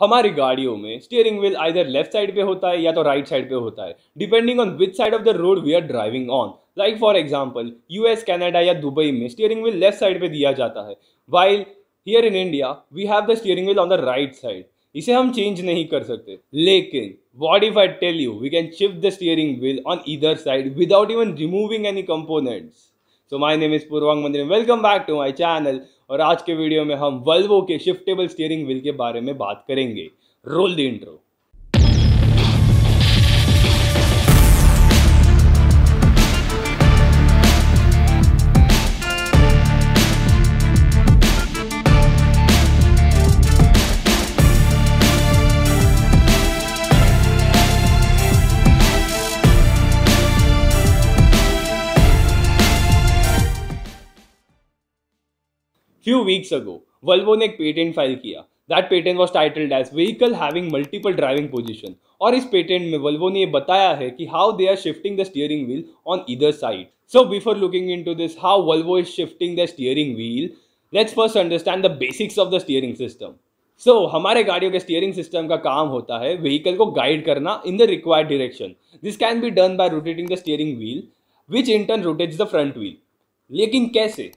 हमारी गाड़ियों में steering wheel either left side पे होता है या तो राइट साइड पे होता है depending on which side of the road we are driving on like for example US Canada या दुबई में स्टीयरिंग व्हील लेफ्ट साइड पे दिया जाता है while here in India we have the steering wheel on the right side इसे हम change नहीं कर सकते लेकिन what if I tell you we can shift the steering wheel on either side without even removing any components so my name is Purvang Mandir welcome back to my channel और आज के video में हम वल्वो के शिफ्टेबल स्टीयरिंग व्हील के बारे में बात करेंगे roll the intro few weeks ago Volvo ने एक पेटेंट फाइल किया that patent was titled as vehicle having multiple driving position और इस पेटेंट में वल्वो ने यह बताया है कि how they are shifting the steering wheel on either side so before looking into this how Volvo is shifting the steering wheel let's first understand the basics of the steering system so so, हमारे गाड़ियों के steering system का काम होता है vehicle को guide करना in the required direction this can be done by rotating the steering wheel which in turn rotates the front wheel लेकिन कैसे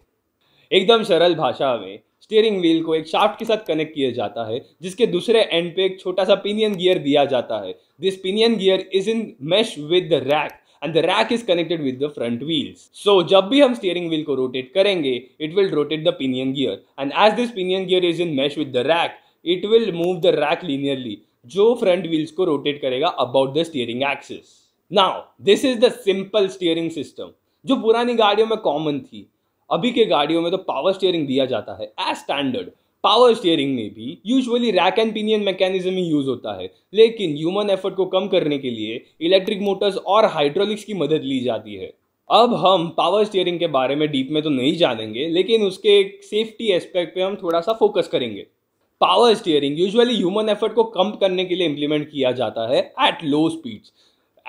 एकदम सरल भाषा में स्टीयरिंग व्हील को एक शाफ्ट के साथ कनेक्ट किया जाता है जिसके दूसरे एंड पे एक छोटा सा पिनियन गियर दिया जाता है this pinion gear is in mesh with the rack and the rack is connected with the front wheels so जब भी हम स्टीयरिंग व्हील को रोटेट करेंगे it will rotate the pinion gear and as this pinion gear is in mesh with the rack it will move the rack linearly जो front wheels को rotate करेगा about the steering axis now this is the simple steering system जो पुरानी गाड़ियों में common थी अभी के गाड़ियों में तो पावर स्टीयरिंग दिया जाता है एज स्टैंडर्ड पावर स्टीयरिंग में भी usually rack and pinion mechanism ही यूज होता है लेकिन ह्यूमन एफर्ट को कम करने के लिए इलेक्ट्रिक मोटर्स और हाइड्रोलिक्स की मदद ली जाती है अब हम पावर स्टीयरिंग के बारे में डीप में तो नहीं जानेंगे लेकिन उसके एक सेफ्टी एस्पेक्ट पे हम थोड़ा सा फोकस करेंगे power steering usually human effort को कम करने के लिए इम्प्लीमेंट किया जाता है at low speeds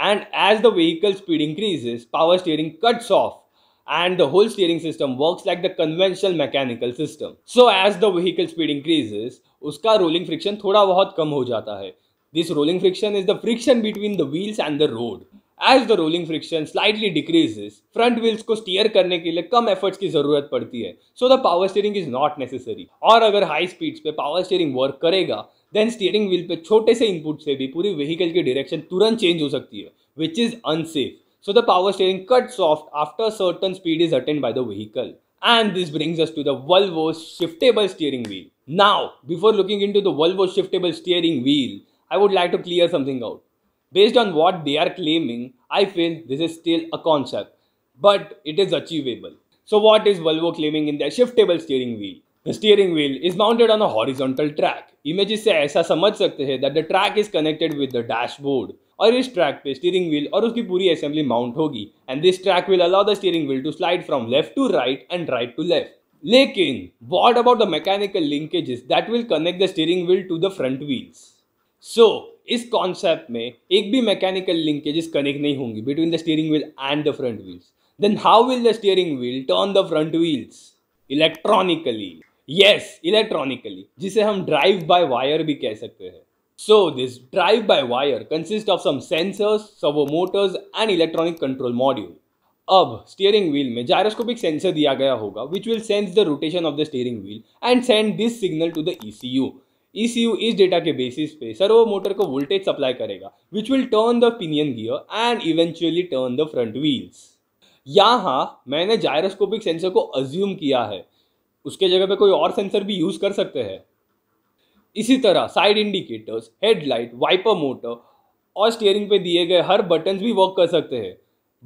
and as the vehicle speed increases power steering cuts off and the whole steering system works like the conventional mechanical system. So as the vehicle speed increases, उसका rolling friction थोड़ा बहुत कम हो जाता है This rolling friction is the friction between the wheels and the road. As the rolling friction slightly decreases, front wheels को steer करने के लिए कम efforts की ज़रूरत पड़ती है So the power steering is not necessary. और अगर high speeds पे power steering work करेगा then steering wheel पे छोटे से input से भी पूरी vehicle की direction तुरंत change हो सकती है which is unsafe. So the power steering cuts off after a certain speed is attained by the vehicle. And this brings us to the Volvo shiftable steering wheel. Now, before looking into the Volvo shiftable steering wheel, I would like to clear something out. Based on what they are claiming, I feel this is still a concept, but it is achievable. So what is Volvo claiming in their shiftable steering wheel? The steering wheel is mounted on a horizontal track. Images say, that the track is connected with the dashboard. और इस track पे steering wheel और उसकी पूरी assembly mount होगी and this track will allow the steering wheel to slide from left to right and right to left लेकिन what about the mechanical linkages that will connect the steering wheel to the front wheels so इस concept में एक भी mechanical linkages connect नहीं होंगी between the steering wheel and the front wheels then how will the steering wheel turn the front wheels electronically yes electronically जिसे हम drive by wire भी कह सकते हैं So this drive-by-wire consists of some sensors, servo motors and electronic control module. अब steering wheel में gyroscopic sensor दिया गया होगा which will sense the rotation of the steering wheel and send this signal to the ECU ECU इस data के basis पे servo motor को voltage supply करेगा which will turn the pinion gear and eventually turn the front wheels यहाँ मैंने gyroscopic sensor को assume किया है उसके जगह पे कोई और सेंसर भी यूज़ कर सकते हैं इसी तरह side indicators headlight wiper motor और स्टीयरिंग पे दिए गए हर बटन भी वर्क कर सकते हैं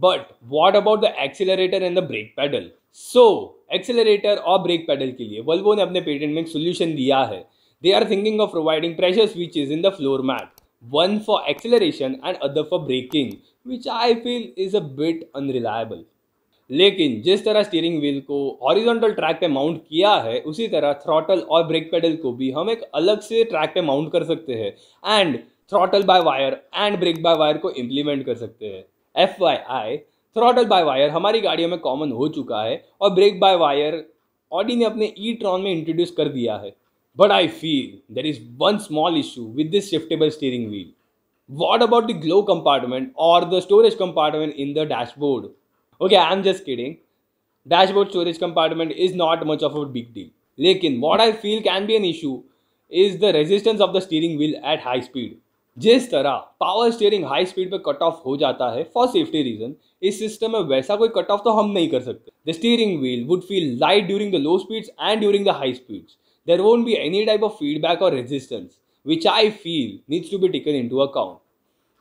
but what about the accelerator and the brake pedal so accelerator और ब्रेक पैडल के लिए वल्वो ने अपने पेटेंट में एक सोल्यूशन दिया है they are thinking of providing pressure switches in the floor mat one for acceleration and other for braking which I feel is a bit unreliable लेकिन जिस तरह स्टीयरिंग व्हील को हॉरिजॉन्टल ट्रैक पे mount किया है उसी तरह थ्रॉटल और ब्रेक पेडल को भी हम एक अलग से ट्रैक पे माउंट कर सकते हैं and throttle by wire and brake by wire को इम्प्लीमेंट कर सकते हैं F Y I throttle by wire हमारी गाड़ियों में कॉमन हो चुका है और ब्रेक बाय वायर ऑडी ने अपने ई ट्रॉन में इंट्रोड्यूस कर दिया है but I feel there is one small issue with this shiftable steering wheel what about the glove compartment और the storage compartment in the dashboard okay i'm just kidding dashboard storage compartment is not much of a big deal lekin what i feel can be an issue is the resistance of the steering wheel at high speed जिस तरह power steering high speed पे cut off हो जाता है for safety reason इस system में वैसा कोई कट ऑफ तो हम नहीं कर सकते the steering wheel would feel light during the low speeds and during the high speeds there won't be any type of feedback और resistance which I feel needs to be taken into account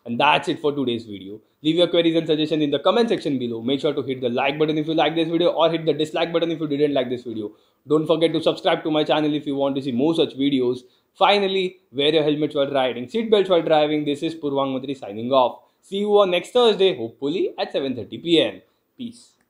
and that's it for today's video. Leave your queries and suggestions in the comment section below. Make sure to hit the like button if you like this video or hit the dislike button if you didn't like this video. Don't forget to subscribe to my channel if you want to see more such videos. Finally, wear your helmets while riding, seatbelts while driving. This is Purvang Matri signing off. See you on next Thursday, hopefully at 7.30 pm. Peace.